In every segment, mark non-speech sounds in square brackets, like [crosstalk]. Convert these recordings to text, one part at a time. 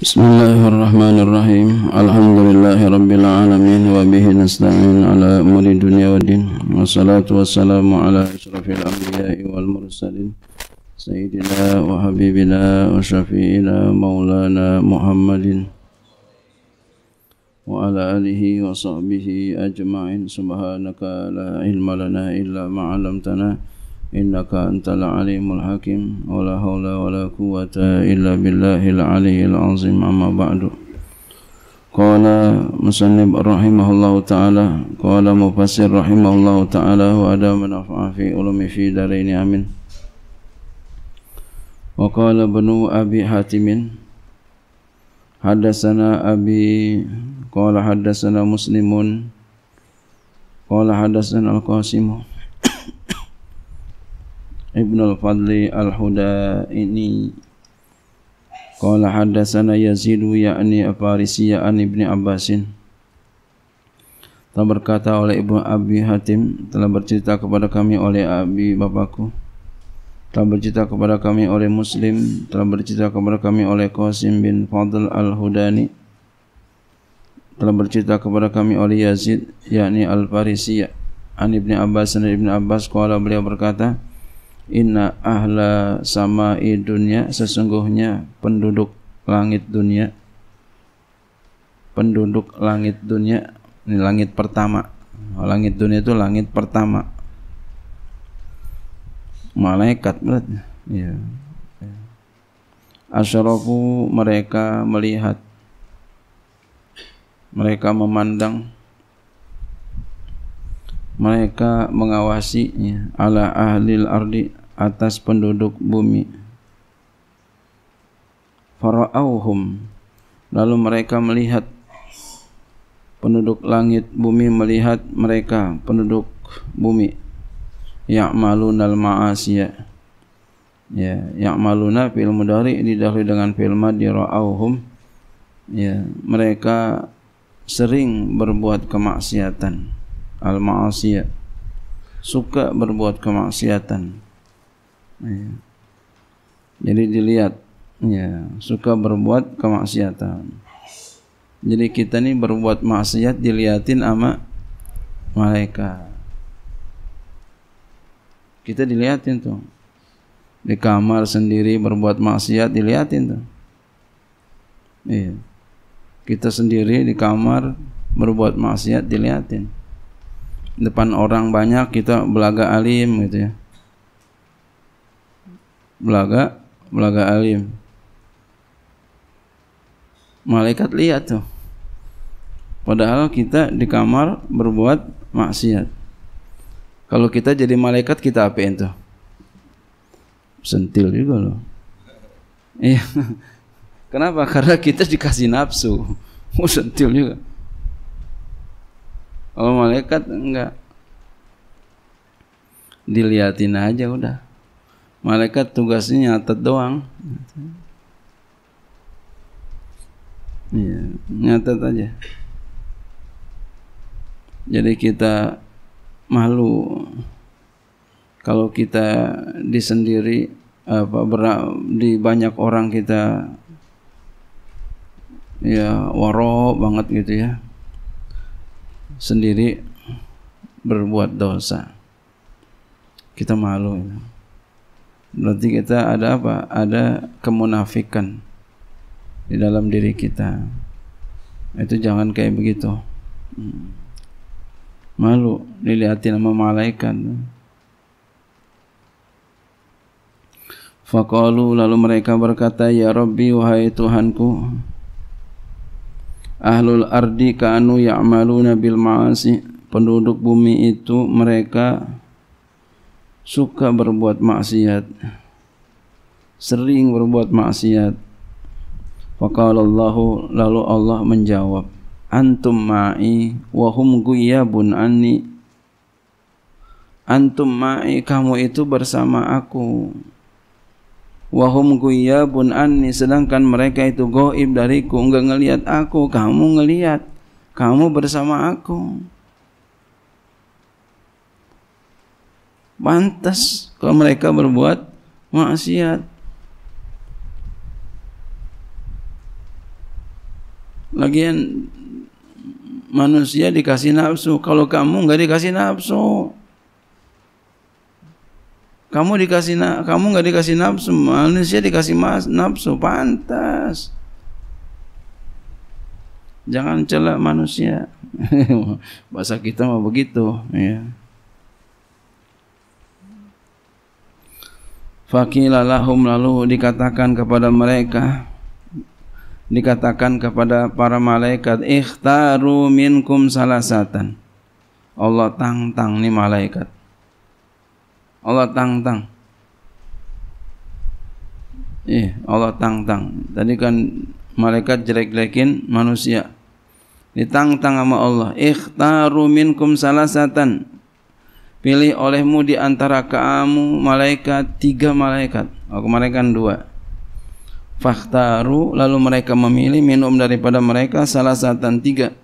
بسم الله الرحمن الرحيم الحمد لله رب العالمين وبه نستعين على أمور الدنيا والدين والصلاة والسلام على أشرف الأنبياء والمرسلين سيدنا وحبيبنا وشفينا مولانا محمد وعلى آله وصحبه أجمعين سبحانك لا علم لنا إلا ما علمتنا إنك أنت العليم الحكيم ولا حول ولا قوة إلا بالله العلي العظيم أما بعد قال مسلم رحمه الله تعالى قال مفسر رحمه الله تعالى وأدام نفع في علم في دارين آمين وقال بنو أبي حاتم حدثنا أبي قال حدثنا مسلم قال حدثنا القاسم ابن الفضل الهدى إني قال حدثنا يزيد يعني أفارسي عن ابن Abbasin. telah berkata oleh Ibu Abi Hatim telah bercerita kepada kami oleh Abi Bapakku telah bercerita kepada kami oleh Muslim telah bercerita kepada kami oleh Qasim bin Fadl Al-Hudani telah bercerita kepada kami oleh Yazid yakni Al-Farisi an Ibn Abbas dan Ibn Abbas kuala beliau berkata Inna ahla sama'i dunia Sesungguhnya penduduk langit dunia Penduduk langit dunia Ini langit pertama Langit dunia itu langit pertama Malaikat berarti ya. Asyarafu mereka melihat Mereka memandang Mereka ya, Ala ahlil ardi atas penduduk bumi. Farauhum. Lalu mereka melihat penduduk langit bumi melihat mereka penduduk bumi. Ya'maluna al-ma'asiya. Ya, ya'maluna fil mudhari didahului dengan fil madhi Ya, mereka sering berbuat kemaksiatan. Al-ma'asiya. Suka berbuat Kemaksiatan. Ya. Jadi dilihat ya suka berbuat kemaksiatan. Jadi kita nih berbuat maksiat diliatin sama malaikat. Kita diliatin tuh. Di kamar sendiri berbuat maksiat diliatin tuh. Iya. Kita sendiri di kamar berbuat maksiat diliatin. Depan orang banyak kita belaga alim gitu ya belaga belaga alim malaikat lihat tuh padahal kita di kamar berbuat maksiat kalau kita jadi malaikat kita apain tuh sentil juga loh iya [laughs] kenapa karena kita dikasih nafsu mau [laughs] oh, sentil juga kalau malaikat enggak diliatin aja udah Malaikat tugasnya nyatet doang. Iya, nyatet aja. Jadi kita malu kalau kita di sendiri apa ber, di banyak orang kita ya waro banget gitu ya sendiri berbuat dosa kita malu ya berarti kita ada apa? Ada kemunafikan di dalam diri kita. Itu jangan kayak begitu. Hmm. Malu dilihatin sama malaikat. Fakalu lalu mereka berkata, Ya Rabbi, wahai Tuhanku, Ahlul ardi kanu ya'maluna bil ma'asi. Penduduk bumi itu mereka suka berbuat maksiat sering berbuat maksiat faqalallahu lalu Allah menjawab antum ma'i wa hum guyyabun anni antum ma'i kamu itu bersama aku wahum guyyabun anni sedangkan mereka itu goib dariku enggak ngelihat aku kamu ngelihat kamu bersama aku pantas kalau mereka berbuat maksiat. Lagian manusia dikasih nafsu. Kalau kamu nggak dikasih nafsu, kamu dikasih na kamu nggak dikasih nafsu, manusia dikasih mas nafsu, pantas. Jangan celak manusia. [laughs] Bahasa kita mau begitu, ya. Fakila lalu dikatakan kepada mereka dikatakan kepada para malaikat ikhtaru minkum salasatan Allah tantang nih malaikat Allah tantang Ih, eh, Allah tantang tadi kan malaikat jelek-jelekin manusia ditantang sama Allah ikhtaru minkum salasatan Pilih olehmu di antara kamu malaikat tiga malaikat. Oh, kemarin kan dua. Fakhtaru lalu mereka memilih minum daripada mereka salah satu tiga.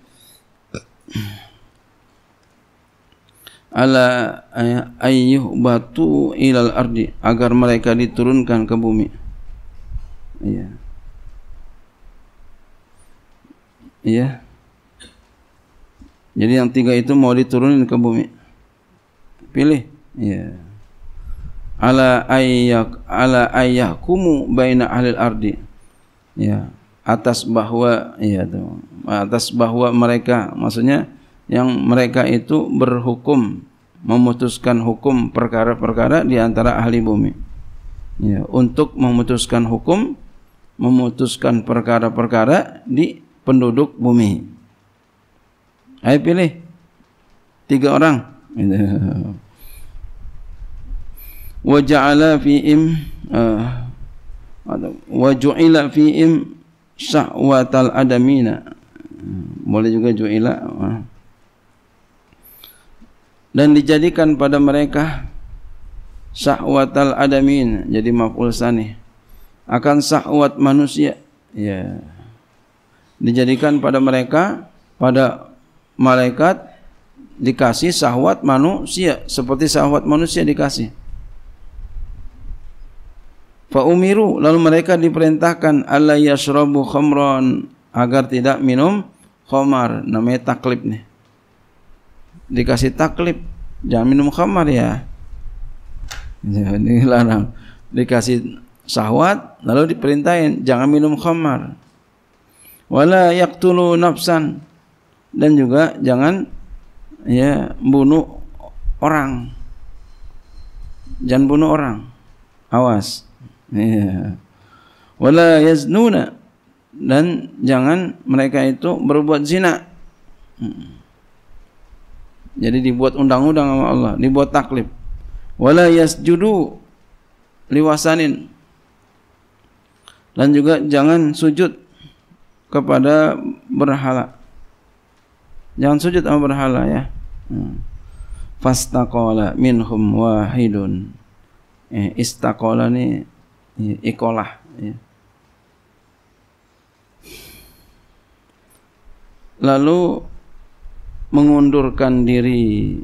Ala ayyuh batu ilal ardi agar mereka diturunkan ke bumi. Iya. Iya. Jadi yang tiga itu mau diturunin ke bumi. pilih ya ala ayyak ala ayyakumu baina ahli ardi ya atas bahwa ya itu atas bahwa mereka maksudnya yang mereka itu berhukum memutuskan hukum perkara-perkara di antara ahli bumi ya untuk memutuskan hukum memutuskan perkara-perkara di penduduk bumi ayo pilih tiga orang [laughs] wa fiim, uh, wa ju'ila adamina boleh juga ju'ila dan dijadikan pada mereka syahwatal adamin jadi maf'ul sani akan sahwat manusia ya dijadikan pada mereka pada malaikat dikasih sahwat manusia seperti sahwat manusia dikasih Fa lalu mereka diperintahkan alla yashrabu khamran agar tidak minum khamar namanya taklif nih. Dikasih taklif jangan minum khamar ya. [laughs] Ini larang. Dikasih sahwat lalu diperintahin jangan minum khamar. Wala yaktulu nafsan dan juga jangan ya bunuh orang. Jangan bunuh orang. Awas. Ya. wala yaznuna dan jangan mereka itu berbuat zina hmm. jadi dibuat undang-undang sama Allah dibuat taklif wala yasjudu liwasanin dan juga jangan sujud kepada berhala jangan sujud sama berhala ya hmm. fastaqala minhum wahidun eh istaqala nih ya, ikolah ya. lalu mengundurkan diri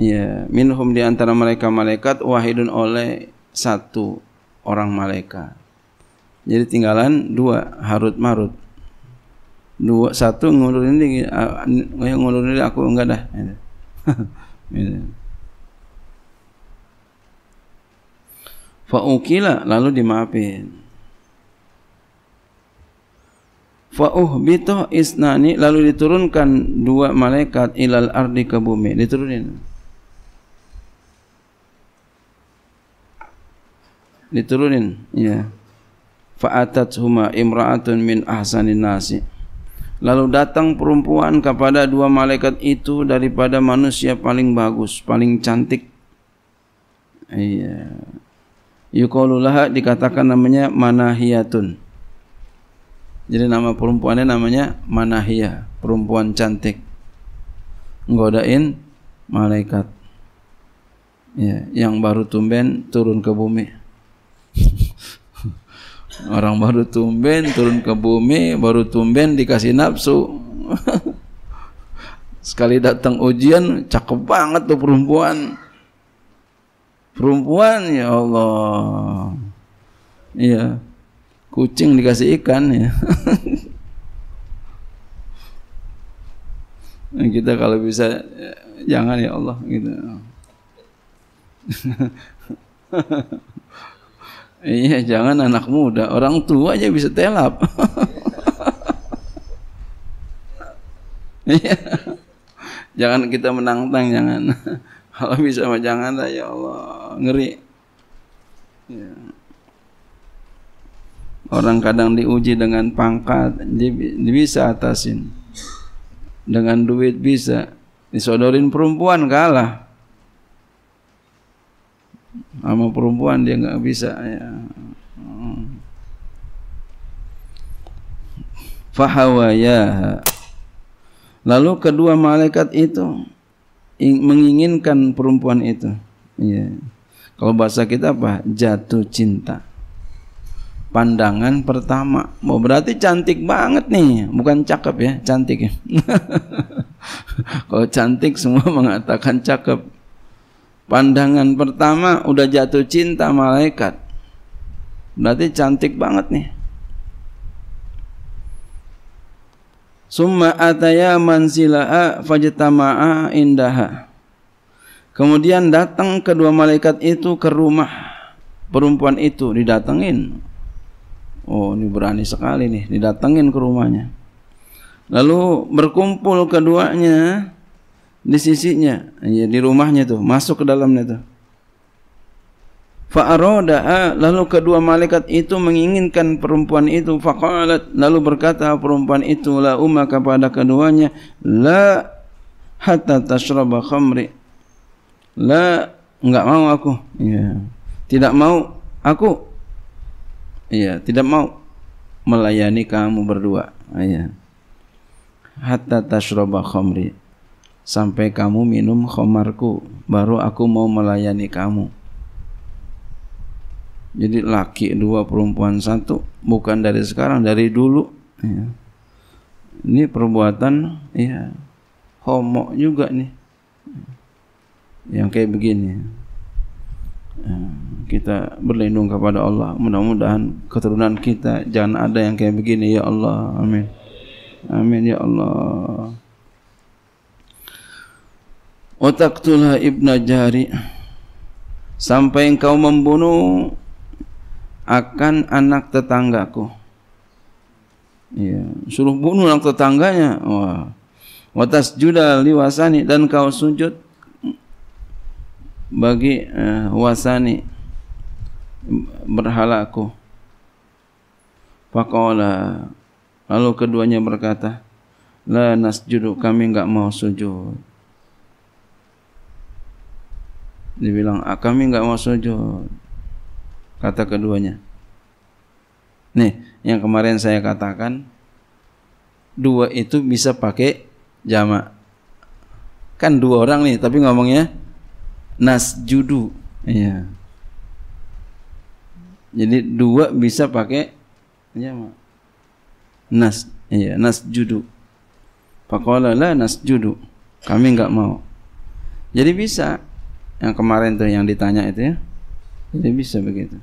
ya minhum di antara mereka malaikat wahidun oleh satu orang malaikat jadi tinggalan dua harut marut dua satu ngundurin ini eh, ngundurin ini aku enggak dah [laughs] gitu. faukila lalu dimaafin fauhbitoh isnani lalu diturunkan dua malaikat ilal ardi ke bumi diturunin diturunin ya fa'atat huma imra'atun min ahsanin nasi lalu datang perempuan kepada dua malaikat itu daripada manusia paling bagus paling cantik iya Yukolulaha dikatakan namanya manahiyatun jadi nama perempuannya namanya manahiyah perempuan cantik nggodain malaikat ya, yang baru tumben turun ke bumi [laughs] orang baru tumben turun ke bumi baru tumben dikasih nafsu [laughs] sekali datang ujian cakep banget tuh perempuan perempuan ya Allah iya kucing dikasih ikan ya [laughs] nah, kita kalau bisa ya, jangan ya Allah gitu [laughs] iya jangan anak muda orang tua aja bisa telap [laughs] iya jangan kita menantang jangan kalau bisa mah jangan lah ya Allah ngeri ya. orang kadang diuji dengan pangkat dia, bisa atasin dengan duit bisa disodorin perempuan kalah sama perempuan dia nggak bisa ya fahawaya lalu kedua malaikat itu menginginkan perempuan itu. Ya. Kalau bahasa kita apa? Jatuh cinta. Pandangan pertama. mau oh, berarti cantik banget nih, bukan cakep ya, cantik ya. [laughs] Kalau cantik semua [laughs] mengatakan cakep. Pandangan pertama udah jatuh cinta malaikat. Berarti cantik banget nih. summa ataya mansilaa fajtamaa indaha kemudian datang kedua malaikat itu ke rumah perempuan itu didatengin oh ini berani sekali nih didatengin ke rumahnya lalu berkumpul keduanya di sisinya ya, di rumahnya tuh masuk ke dalamnya tuh Fa'aroda'a ah, lalu kedua malaikat itu menginginkan perempuan itu faqalat lalu berkata perempuan itu la umma kepada keduanya la hatta tashraba khamri la enggak mau aku ya tidak mau aku ya tidak mau melayani kamu berdua ya hatta tashraba khamri sampai kamu minum khomarku baru aku mau melayani kamu jadi laki dua perempuan satu bukan dari sekarang dari dulu. Ya. Ini perbuatan ya homo juga nih yang kayak begini. Ya, kita berlindung kepada Allah. Mudah-mudahan keturunan kita jangan ada yang kayak begini ya Allah. Amin. Amin ya Allah. otak taqtula ibna jari sampai engkau membunuh akan anak tetanggaku. Ya, suruh bunuh anak tetangganya. Wah. Watas judal liwasani dan kau sujud bagi eh, wasani berhalaku. Pakola. Lalu keduanya berkata, la nasjudu kami enggak mau sujud. Dibilang, ah, kami enggak mau sujud. kata keduanya. Nih, yang kemarin saya katakan dua itu bisa pakai jama. Kan dua orang nih, tapi ngomongnya nas judu, Iya. Jadi dua bisa pakai jama. Nas, iya, nas nasjudu. Pakola nas judu. Kami nggak mau. Jadi bisa yang kemarin tuh yang ditanya itu ya. Jadi bisa begitu.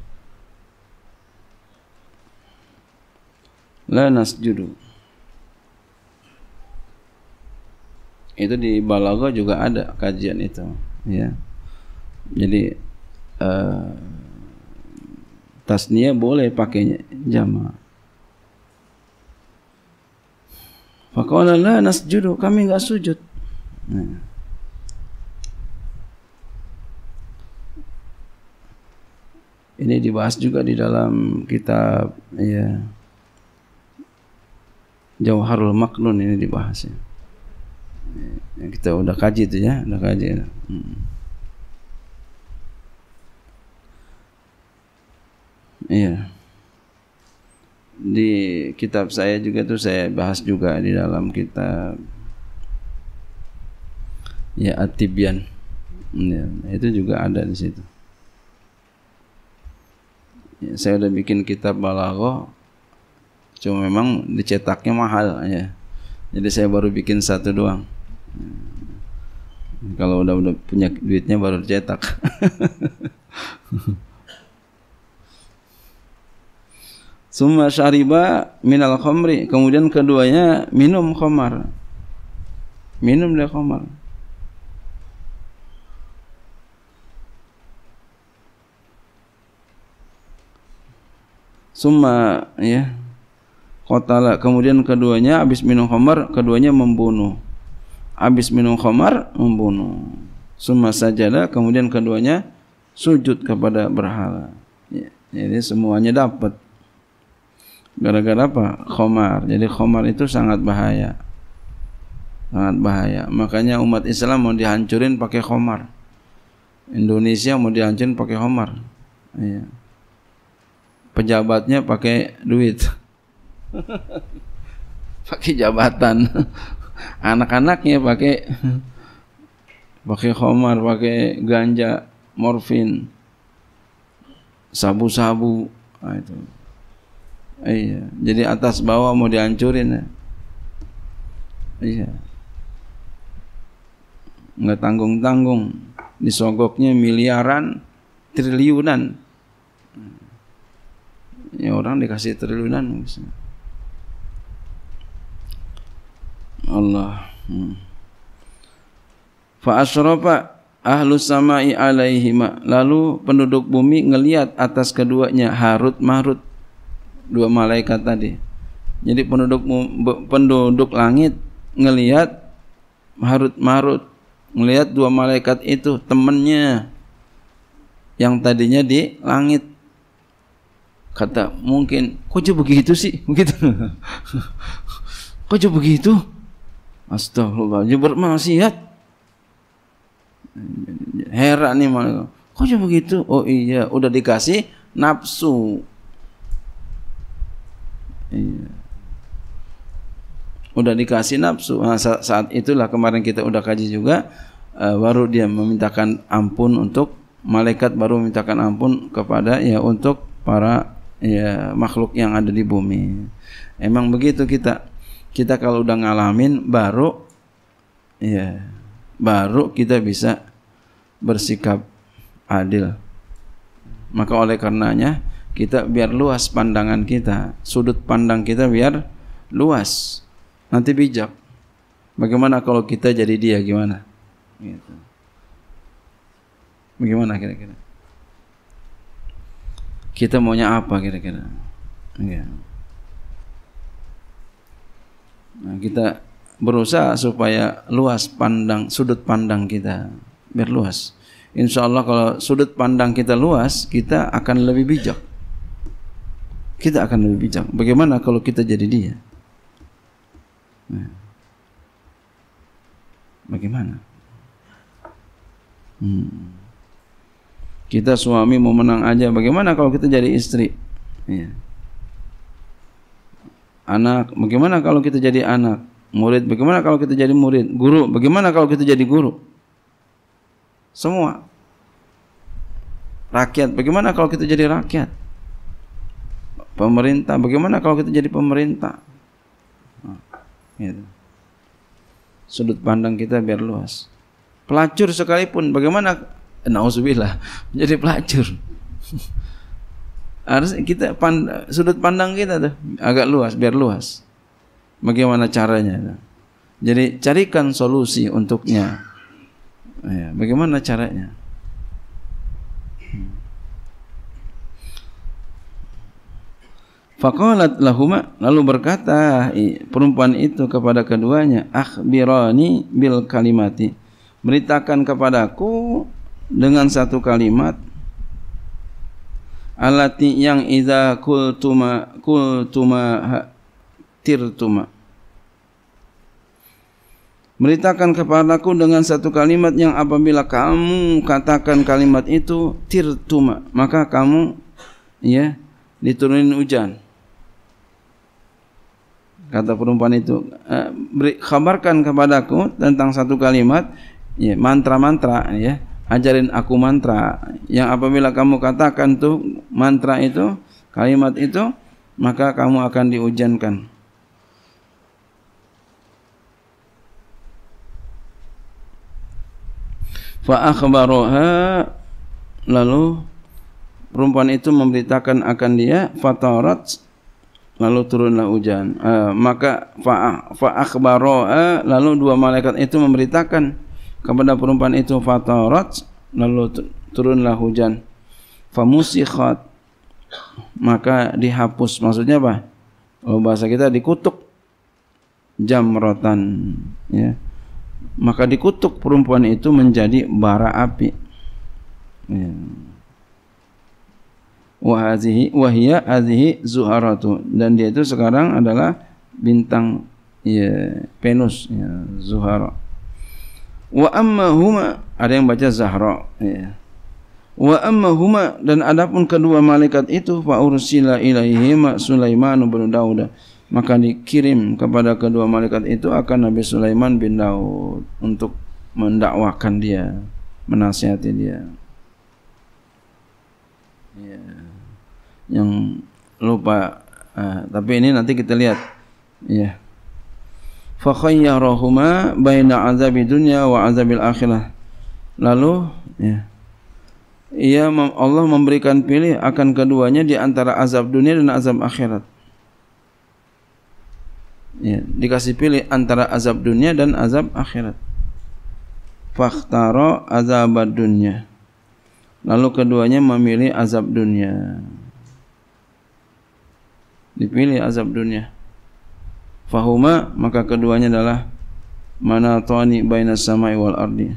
La nasjudu. Itu di Balago juga ada kajian itu, ya. Jadi uh, eh, tasnia boleh pakai jama. Faqala la nasjudu, kami nggak sujud. Nah. Ini dibahas juga di dalam kitab ya Jauharul Maknun ini dibahas ya. Yang kita udah kaji itu ya, udah kaji. Ya. Hmm. Iya. Di kitab saya juga tuh saya bahas juga di dalam kitab ya Atibian. At ya, itu juga ada di situ. Ya, saya udah bikin kitab balaghah Cuma memang dicetaknya mahal ya. Jadi saya baru bikin satu doang. Kalau udah udah punya duitnya baru cetak. [laughs] Summa syariba minal khomri. Kemudian keduanya minum khomar. Minum dia khomar. Summa ya Kotala. kemudian keduanya habis minum khamar keduanya membunuh. Habis minum khamar membunuh. Semua sajada kemudian keduanya sujud kepada berhala. Ya, jadi semuanya dapat. Gara-gara apa? Khamar. Jadi khamar itu sangat bahaya. Sangat bahaya. Makanya umat Islam mau dihancurin pakai khamar. Indonesia mau dihancurin pakai khamar. Iya. Pejabatnya pakai duit. [laughs] pakai jabatan [laughs] anak-anaknya pakai pakai khomar pakai ganja morfin sabu-sabu nah, itu iya jadi atas bawah mau dihancurin ya iya nggak tanggung tanggung disogoknya miliaran triliunan ya orang dikasih triliunan misalnya. Allah. Hmm. Fa asrafa ahlus samai alaihima. Lalu penduduk bumi ngelihat atas keduanya Harut Marut dua malaikat tadi. Jadi penduduk penduduk langit ngelihat Harut Marut ngelihat dua malaikat itu temennya yang tadinya di langit kata mungkin kok begitu sih [laughs] begitu [laughs] kok begitu Astagfirullah, dia bermaksiat. Heran nih malah. Kok cuma begitu? Oh iya, udah dikasih nafsu. Iya. Udah dikasih nafsu. Nah, saat itulah kemarin kita udah kaji juga eh, baru dia memintakan ampun untuk malaikat baru memintakan ampun kepada ya untuk para ya makhluk yang ada di bumi. Emang begitu kita kita kalau udah ngalamin baru ya baru kita bisa bersikap adil. Maka oleh karenanya kita biar luas pandangan kita, sudut pandang kita biar luas. Nanti bijak. Bagaimana kalau kita jadi dia gimana? Gitu. Bagaimana kira-kira? Kita maunya apa kira-kira? Ya. -kira? Nah, kita berusaha supaya luas pandang sudut pandang kita biar luas. Insya Allah kalau sudut pandang kita luas, kita akan lebih bijak. Kita akan lebih bijak. Bagaimana kalau kita jadi dia? Nah. Bagaimana? Hmm. Kita suami mau menang aja. Bagaimana kalau kita jadi istri? Ya anak, bagaimana kalau kita jadi anak? Murid, bagaimana kalau kita jadi murid? Guru, bagaimana kalau kita jadi guru? Semua. Rakyat, bagaimana kalau kita jadi rakyat? Pemerintah, bagaimana kalau kita jadi pemerintah? Nah, gitu. Sudut pandang kita biar luas. Pelacur sekalipun, bagaimana? Nauzubillah, [laughs] jadi pelacur. [laughs] harus kita pand sudut pandang kita tuh agak luas biar luas bagaimana caranya jadi carikan solusi untuknya ya, bagaimana caranya Faqalat lahuma lalu berkata perempuan itu kepada keduanya akhbirani bil kalimati beritakan kepadaku dengan satu kalimat alati yang iza kultuma kultuma ha, tirtuma Beritakan kepadaku dengan satu kalimat yang apabila kamu katakan kalimat itu tirtuma maka kamu ya diturunin hujan kata perempuan itu eh, beri, kabarkan kepadaku tentang satu kalimat ya mantra-mantra ya ajarin aku mantra yang apabila kamu katakan tuh mantra itu kalimat itu maka kamu akan diujankan fa akhbaruha lalu perempuan itu memberitakan akan dia fatarat lalu turunlah hujan uh, eh, maka fa fa akhbaruha lalu dua malaikat itu memberitakan kepada perempuan itu fatarat lalu turunlah hujan famusikhat maka dihapus maksudnya apa kalau oh, bahasa kita dikutuk jamrotan ya maka dikutuk perempuan itu menjadi bara api ya. wahazihi wahia azihi zuharatu dan dia itu sekarang adalah bintang ya, Venus ya, wa amma huma ada yang baca Zahra ya. wa amma huma dan adapun kedua malaikat itu fa ursila ilaihi ma Sulaiman bin Daud maka dikirim kepada kedua malaikat itu akan Nabi Sulaiman bin Daud untuk mendakwahkan dia menasihati dia ya. yang lupa eh, tapi ini nanti kita lihat ya yeah fakhayyarahuma baina azabi dunya wa azabil akhirah lalu ya ia Allah memberikan pilih akan keduanya di antara azab dunia dan azab akhirat ya dikasih pilih antara azab dunia dan azab akhirat fakhtara azabad dunya lalu keduanya memilih azab dunia dipilih azab dunia fahuma maka keduanya adalah mana tani baina samai wal ardi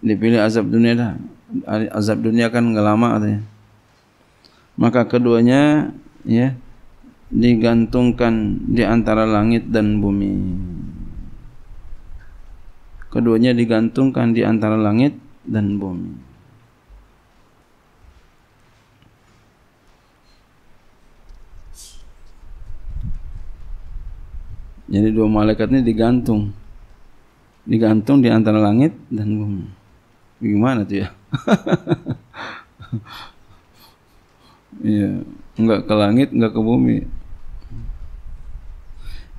dipilih azab dunia dah azab dunia kan enggak lama katanya maka keduanya ya digantungkan di antara langit dan bumi keduanya digantungkan di antara langit dan bumi Jadi dua malaikat ini digantung. Digantung di antara langit dan bumi. Gimana tuh ya? [laughs] Iya, enggak ke langit, enggak ke bumi.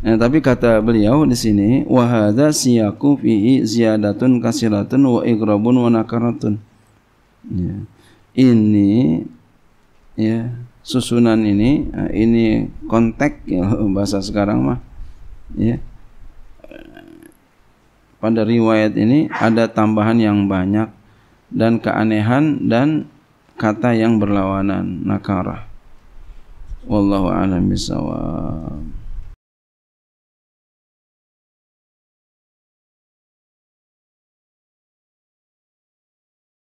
Nah, tapi kata beliau di sini wahada siyaku fihi ziyadatun kasiratun wa igrabun wa nakaratun. Ya. Ini ya susunan ini eh, ini konteks ya bahasa sekarang mah ya pada riwayat ini ada tambahan yang banyak dan keanehan dan kata yang berlawanan nakarah wallahu alam bishawab.